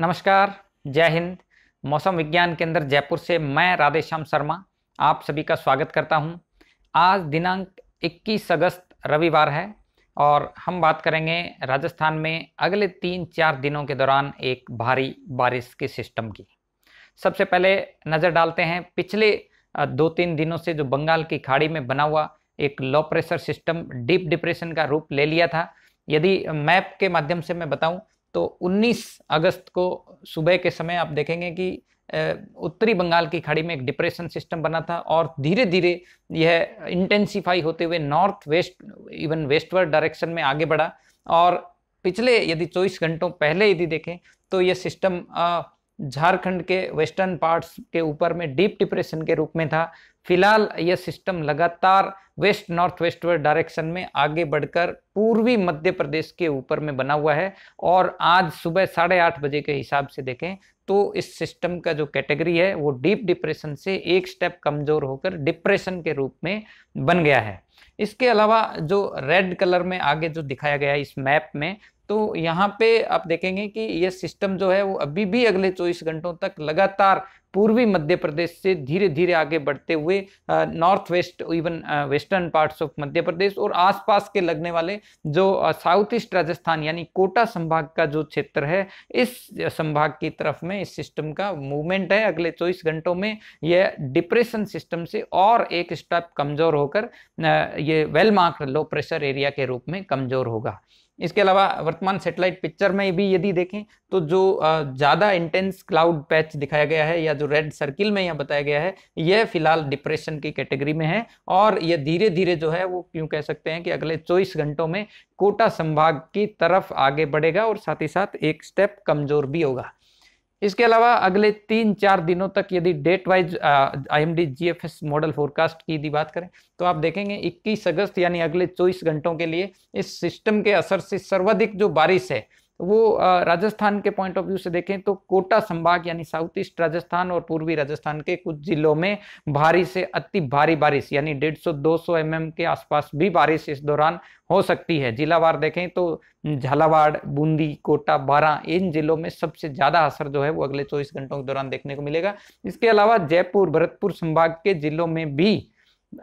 नमस्कार जय हिंद मौसम विज्ञान केंद्र जयपुर से मैं राधेश्याम शर्मा आप सभी का स्वागत करता हूं आज दिनांक 21 अगस्त रविवार है और हम बात करेंगे राजस्थान में अगले तीन चार दिनों के दौरान एक भारी बारिश के सिस्टम की सबसे पहले नज़र डालते हैं पिछले दो तीन दिनों से जो बंगाल की खाड़ी में बना हुआ एक low pressure system deep depression का रूप ले लिया था यदि मैप के माध्यम से मैं बताऊं तो 19 अगस्त को सुबह के समय आप देखेंगे कि उत्तरी बंगाल की खाड़ी में एक डिप्रेशन सिस्टम बना था और धीरे धीरे यह इंटेंसिफाई होते हुए north west even westward direction में आगे बढ़ा और पिछले यदि 24 घंटों पहले यदि देखें तो यह सिस्टम झारखंड के वेस्टर्न पार्ट्स के ऊपर में डीप डिप्रेशन के रूप में था फिलहाल यह सिस्टम लगातार वेस्ट नॉर्थ वेस्टवर्ड डायरेक्शन में आगे बढ़कर पूर्वी मध्य प्रदेश के ऊपर में बना हुआ है और आज सुबह साढ़े आठ बजे के हिसाब से देखें तो इस सिस्टम का जो कैटेगरी है वो डीप डिप्रेशन से एक स्टेप कमज़ोर होकर डिप्रेशन के रूप में बन गया है इसके अलावा जो रेड कलर में आगे जो दिखाया गया है इस मैप में तो यहाँ पे आप देखेंगे कि यह सिस्टम जो है वो अभी भी अगले 24 घंटों तक लगातार पूर्वी मध्य प्रदेश से धीरे धीरे आगे बढ़ते हुए north west even west western parts of Madhya Pradesh और आसपास के लगने वाले जो साउथ ईस्ट राजस्थान यानी कोटा संभाग का जो क्षेत्र है इस संभाग की तरफ में इस सिस्टम का मूवमेंट है अगले चौबीस घंटों में यह डिप्रेशन सिस्टम से और एक स्टेप कमजोर होकर ये well marked low pressure area के रूप में कमजोर होगा इसके अलावा वर्तमान सेटेलाइट पिक्चर में भी यदि देखें तो जो ज़्यादा इंटेंस क्लाउड पैच दिखाया गया है या जो रेड सर्किल में यहाँ बताया गया है यह फिलहाल डिप्रेशन की कैटेगरी में है और यह धीरे धीरे जो है वो क्यों कह सकते हैं कि अगले चौबीस घंटों में कोटा संभाग की तरफ आगे बढ़ेगा और साथ ही साथ एक स्टेप कमज़ोर भी होगा इसके अलावा अगले तीन चार दिनों तक यदि date wise I M D G F S model forecast की यदि बात करें तो आप देखेंगे 21 अगस्त यानी अगले 24 घंटों के लिए इस सिस्टम के असर से सर्वाधिक जो बारिश है वो राजस्थान के पॉइंट ऑफ व्यू से देखें तो कोटा संभाग यानी साउथ ईस्ट राजस्थान और पूर्वी राजस्थान के कुछ जिलों में भारी से अति भारी बारिश यानी 150-200 सौ mm के आसपास भी बारिश इस दौरान हो सकती है जिलावार देखें तो झालावाड़ बूंदी कोटा बारह इन जिलों में सबसे ज़्यादा असर जो है वो अगले चौबीस घंटों के दौरान देखने को मिलेगा इसके अलावा जयपुर भरतपुर संभाग के जिलों में भी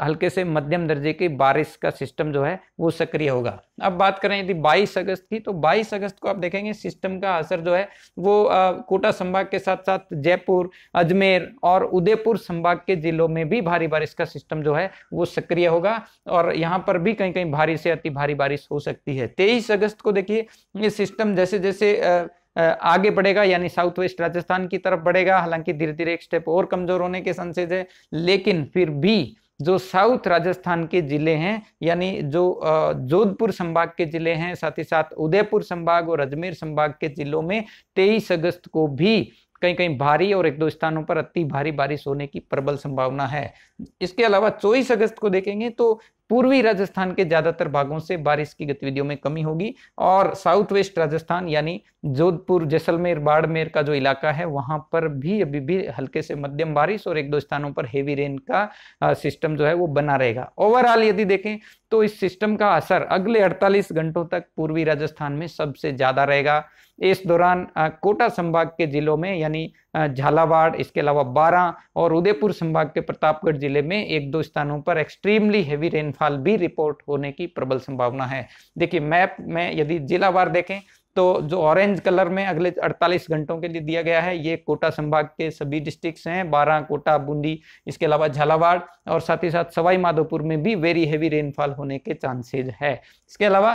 हल्के से मध्यम दर्जे की बारिश का सिस्टम जो है वो सक्रिय होगा अब बात करें यदि 22 अगस्त की तो 22 अगस्त को आप देखेंगे सिस्टम का असर जो है वो आ, कोटा संभाग के साथ साथ जयपुर अजमेर और उदयपुर संभाग के जिलों में भी भारी बारिश का सिस्टम जो है वो सक्रिय होगा और यहाँ पर भी कहीं कहीं भारी से अति भारी बारिश हो सकती है तेईस अगस्त को देखिए ये सिस्टम जैसे जैसे आ, आगे बढ़ेगा यानी साउथ वेस्ट राजस्थान की तरफ बढ़ेगा हालांकि धीरे धीरे एक स्टेप और कमजोर होने के संसेज है लेकिन फिर भी जो साउथ राजस्थान के जिले हैं यानी जो जोधपुर संभाग के जिले हैं साथ ही साथ उदयपुर संभाग और अजमेर संभाग के जिलों में तेईस अगस्त को भी कहीं कहीं भारी और एक दो स्थानों पर अति भारी बारिश होने की प्रबल संभावना है इसके अलावा चौबीस अगस्त को देखेंगे तो पूर्वी राजस्थान के ज्यादातर भागों से बारिश की गतिविधियों में कमी होगी और साउथ वेस्ट राजस्थान यानी जोधपुर जैसलमेर बाड़मेर का जो इलाका है वहां पर भी अभी भी हल्के से मध्यम बारिश और एक दो स्थानों पर हेवी रेन का सिस्टम जो है वो बना रहेगा ओवरऑल यदि देखें तो इस सिस्टम का असर अगले 48 घंटों तक पूर्वी राजस्थान में सबसे ज्यादा रहेगा इस दौरान कोटा संभाग के जिलों में यानी झालावाड़ इसके अलावा बारह और उदयपुर संभाग के प्रतापगढ़ जिले में एक दो स्थानों पर एक्सट्रीमली हैवी रेनफॉल भी रिपोर्ट होने की प्रबल संभावना है देखिए मैप में यदि जिलावार देखें तो जो ऑरेंज कलर में अगले 48 घंटों के लिए दिया गया है ये कोटा संभाग के सभी डिस्ट्रिक्ट्स हैं बारह कोटा बूंदी इसके अलावा झालावाड़ और साथ ही साथ सवाई माधोपुर में भी वेरी हैवी रेनफॉल होने के चांसेज है इसके अलावा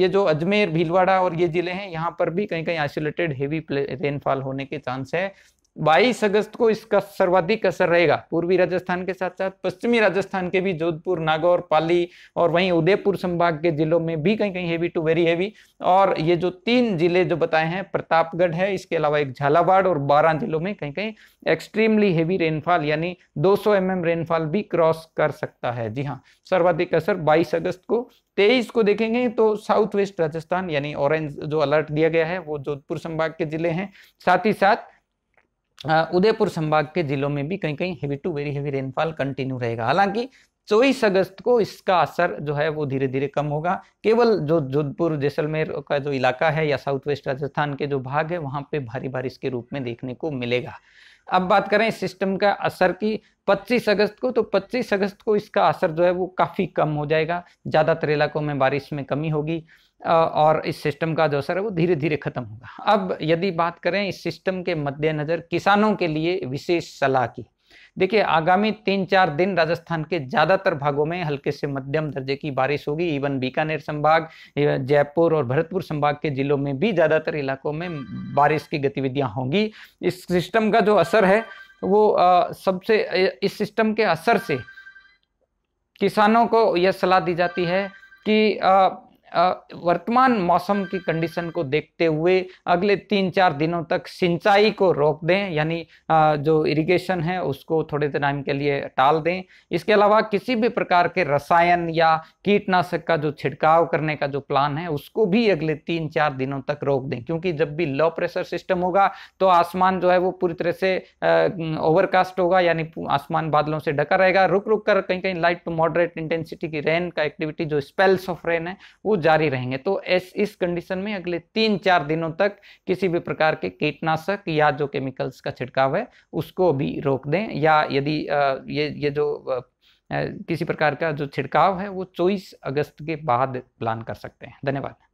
ये जो अजमेर भीलवाड़ा और ये जिले हैं यहाँ पर भी कहीं कहीं आइसोलेटेड हैवी रेनफॉल होने के चांस है 22 अगस्त को इसका सर्वाधिक असर रहेगा पूर्वी राजस्थान के साथ साथ पश्चिमी राजस्थान के भी जोधपुर नागौर पाली और वहीं उदयपुर संभाग के जिलों में भी कहीं कहीं हेवी टू वेरी हैवी और ये जो तीन जिले जो बताए हैं प्रतापगढ़ है इसके अलावा एक झालावाड़ और बारह जिलों में कहीं कहीं एक्सट्रीमली हैवी रेनफॉल यानी दो सौ mm रेनफॉल भी क्रॉस कर सकता है जी हाँ सर्वाधिक असर बाईस अगस्त को तेईस को देखेंगे तो साउथ वेस्ट राजस्थान यानी ऑरेंज जो अलर्ट दिया गया है वो जोधपुर संभाग के जिले हैं साथ ही साथ उदयपुर संभाग के जिलों में भी कहीं कहीं heavy to very heavy rainfall continue रहेगा हालांकि चौबीस अगस्त को इसका असर जो है वो धीरे धीरे कम होगा केवल जो जोधपुर जैसलमेर का जो इलाका है या साउथ वेस्ट राजस्थान के जो भाग है वहां पे भारी बारिश के रूप में देखने को मिलेगा अब बात करें सिस्टम का असर की 25 अगस्त को तो 25 अगस्त को इसका असर जो है वो काफ़ी कम हो जाएगा ज़्यादातर इलाकों में बारिश में कमी होगी और इस सिस्टम का जो असर है वो धीरे धीरे खत्म होगा अब यदि बात करें इस सिस्टम के मद्देनज़र किसानों के लिए विशेष सलाह की देखिए आगामी तीन चार दिन राजस्थान के ज़्यादातर भागों में हल्के से मध्यम दर्जे की बारिश होगी इवन बीकानेर संभाग जयपुर और भरतपुर संभाग के जिलों में भी ज़्यादातर इलाकों में बारिश की गतिविधियां होंगी इस सिस्टम का जो असर है वो सबसे इस सिस्टम के असर से किसानों को यह सलाह दी जाती है कि आ, वर्तमान मौसम की कंडीशन को देखते हुए अगले तीन चार दिनों तक सिंचाई को रोक दें यानी जो इरिगेशन है उसको थोड़े टाइम के लिए टाल दें इसके अलावा किसी भी प्रकार के रसायन या कीटनाशक का जो छिड़काव करने का जो प्लान है उसको भी अगले तीन चार दिनों तक रोक दें क्योंकि जब भी लो प्रेशर सिस्टम होगा तो आसमान जो है वो पूरी तरह से ओवरकास्ट होगा यानी आसमान बादलों से ढका रहेगा रुक रुक कर कहीं कहीं लाइट टू मॉडरेट इंटेंसिटी की रेन का एक्टिविटी जो स्पेल्स ऑफ रेन है वो जारी रहेंगे तो इस इस कंडीशन में अगले तीन चार दिनों तक किसी भी प्रकार के कीटनाशक या जो केमिकल्स का छिड़काव है उसको भी रोक दें या यदि ये ये जो किसी प्रकार का जो छिड़काव है वो चौबीस अगस्त के बाद प्लान कर सकते हैं धन्यवाद